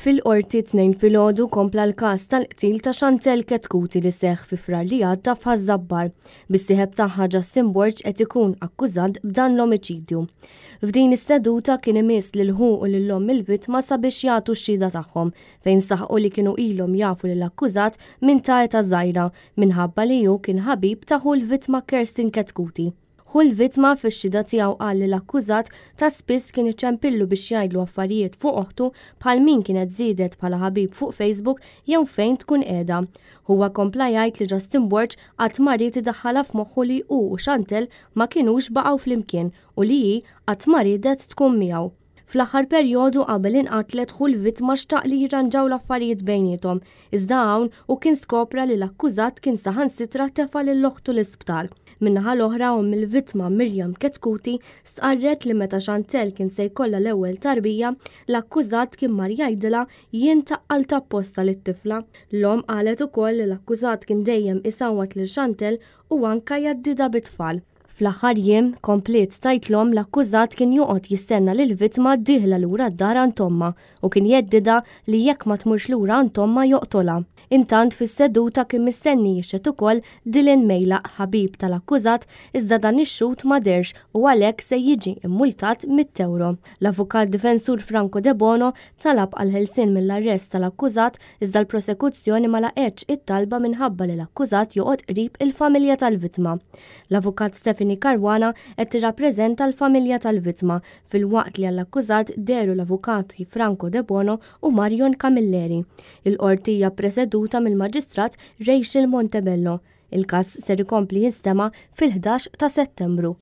Fil-qorti tnejn filgħodu kompla l-każ tal-qtil ta' Xantel Ketkuti li seħħ fi frar li għadda zabbar bis-sieħeb tagħha Justin Borġ qed ikun akkużat b'dan l omicidju F'din is-seduta kien imiss lil ħu u l-lom il-vittma sabiex jagħtu x-xhieda tagħhom fejn saħqu li kienu ilhom jafu l akkużat minn ta' zajra, minħabba li hu kien ħabib taħu l-vittma Kerstin Ketkuti hu l-vittma fix-xida tiegħu qal li l-akkużat ta' spiss kien iċċempillu biex jgħidlu affarijiet fuq oħtu bħal min kienet żiedet bħala ħabib fuq Facebook jew fejn tkun qiegħda. Huwa kompla jgħid li Justin Borch qatt marit idaħħala f'moħħu li hu u Xantel ma kinux baqgħu flimkien u li hi qatt maridet tkun miegħu. Fl-aħħar perjodu qabel inqatlet ħu l-vittma xtaqli li jirranġaw l-affarijiet bejnietom, iżda hawn u kien skopra li l-akkużat kien saħansitra tefa' l loħtu l-isptar. Minnaħa l-oħra u mill-vittma Mirjam Ketkuti stqarret li meta Xantel kien se jkollha l-ewwel tarbija, l-akkużat kien mar jgħidilha jien taqqal tapposta lit-tifla. L-om qalet ukoll li l-akkużat kien dejjem isawat lil Xantel u anka jaddida bit-tfal. Fl-aħħar jiem komplet tajtlom l-akkużat kien joqgħod jistenna lil vittma diħla lura d-dar antomma u kien jeddida li jekk ma tmurx lura antomma joqtola. Intant fis-seduta kien mistenni jixet ukoll Dylan Mejla ħabib tal-akkużat iżda dan ix-xut ma derx u għalhekk se jiġi immultat mit-tewro. L-avukat difensur Franco De Bono talab għal ħelsin mill-arrest tal-akkużat iżda l-prosekuzzjoni ma laqgħetx it-talba minħabba li l-akkużat joqgħod qrib il-familja tal-vittma. L-avukat Stefani Karwana qed tirrappreżenta l-familja tal-vittma fil-waqt li għall-akkużat deru l-avukati Franco De Bono u Marion Camilleri. Il-qortija presed skaduta mill-Maġistrat Rachel Montebello. Il-kas ser ikompli jinstema fil-11 ta' settembru.